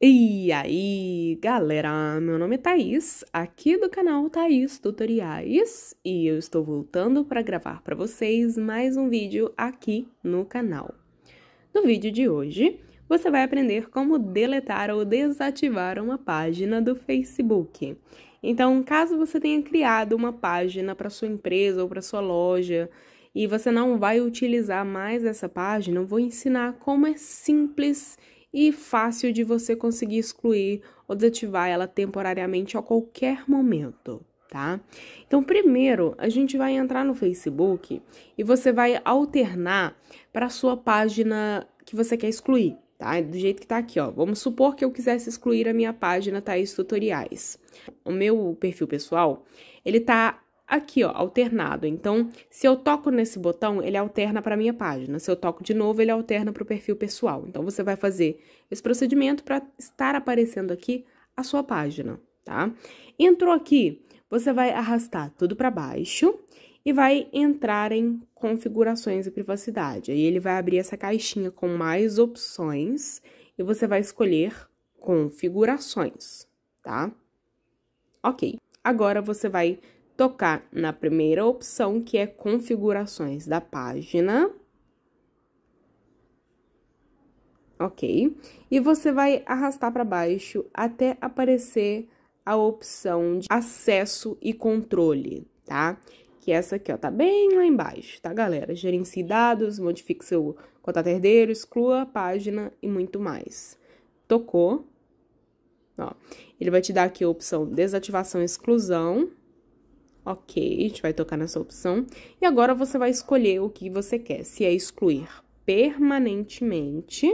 E aí, galera, meu nome é Thaís, aqui do canal Thaís Tutoriais, e eu estou voltando para gravar para vocês mais um vídeo aqui no canal. No vídeo de hoje, você vai aprender como deletar ou desativar uma página do Facebook. Então, caso você tenha criado uma página para sua empresa ou para sua loja, e você não vai utilizar mais essa página, eu vou ensinar como é simples e e fácil de você conseguir excluir ou desativar ela temporariamente a qualquer momento, tá? Então, primeiro, a gente vai entrar no Facebook e você vai alternar para sua página que você quer excluir, tá? Do jeito que tá aqui, ó. Vamos supor que eu quisesse excluir a minha página Thaís Tutoriais. O meu perfil pessoal, ele tá aqui, ó, alternado. Então, se eu toco nesse botão, ele alterna para minha página. Se eu toco de novo, ele alterna para o perfil pessoal. Então, você vai fazer esse procedimento para estar aparecendo aqui a sua página, tá? Entrou aqui, você vai arrastar tudo para baixo e vai entrar em configurações e privacidade. Aí ele vai abrir essa caixinha com mais opções e você vai escolher configurações, tá? Ok. Agora você vai tocar na primeira opção, que é configurações da página. Ok? E você vai arrastar para baixo até aparecer a opção de acesso e controle, tá? Que é essa aqui, ó, tá bem lá embaixo, tá, galera? Gerencie dados, modifique seu contato herdeiro, exclua a página e muito mais. Tocou, ó. Ele vai te dar aqui a opção desativação exclusão, ok, a gente vai tocar nessa opção. E agora você vai escolher o que você quer, se é excluir permanentemente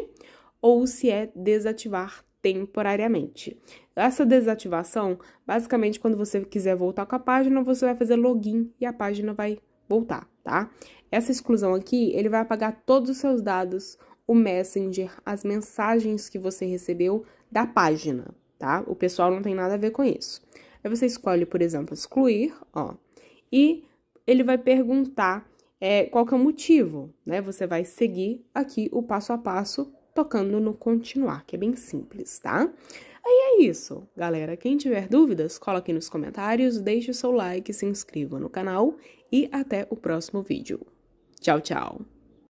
ou se é desativar temporariamente. Essa desativação, basicamente, quando você quiser voltar com a página, você vai fazer login e a página vai voltar, tá? Essa exclusão aqui, ele vai apagar todos os seus dados, o Messenger, as mensagens que você recebeu da página, tá? O pessoal não tem nada a ver com isso. Aí você escolhe, por exemplo, excluir, ó, e ele vai perguntar é, qual que é o motivo, né? Você vai seguir aqui o passo a passo, tocando no continuar, que é bem simples, tá? Aí é isso, galera. Quem tiver dúvidas, coloque nos comentários, deixe o seu like, se inscreva no canal e até o próximo vídeo. Tchau, tchau!